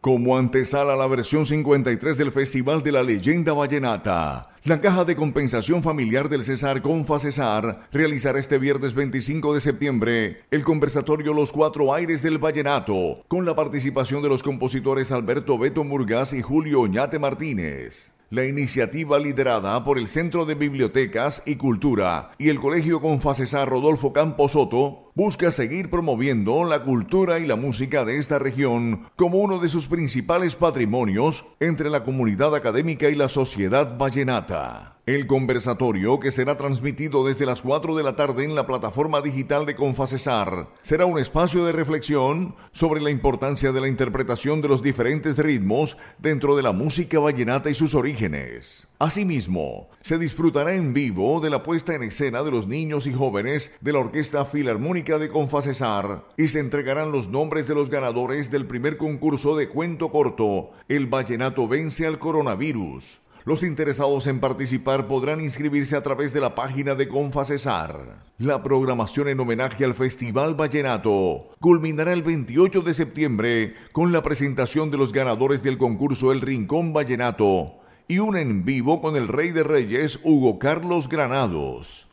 Como antesala a la versión 53 del Festival de la Leyenda Vallenata, la Caja de Compensación Familiar del césar Confa Cesar realizará este viernes 25 de septiembre el conversatorio Los Cuatro Aires del Vallenato, con la participación de los compositores Alberto Beto Murgas y Julio Oñate Martínez. La iniciativa liderada por el Centro de Bibliotecas y Cultura y el Colegio Confacesar Rodolfo Campos Soto busca seguir promoviendo la cultura y la música de esta región como uno de sus principales patrimonios entre la comunidad académica y la sociedad vallenata. El conversatorio, que será transmitido desde las 4 de la tarde en la plataforma digital de Confacesar, será un espacio de reflexión sobre la importancia de la interpretación de los diferentes ritmos dentro de la música vallenata y sus orígenes. Asimismo, se disfrutará en vivo de la puesta en escena de los niños y jóvenes de la Orquesta Filarmónica de Confacesar y se entregarán los nombres de los ganadores del primer concurso de cuento corto, El Vallenato vence al coronavirus. Los interesados en participar podrán inscribirse a través de la página de confasesar La programación en homenaje al Festival Vallenato culminará el 28 de septiembre con la presentación de los ganadores del concurso El Rincón Vallenato y un en vivo con el Rey de Reyes Hugo Carlos Granados.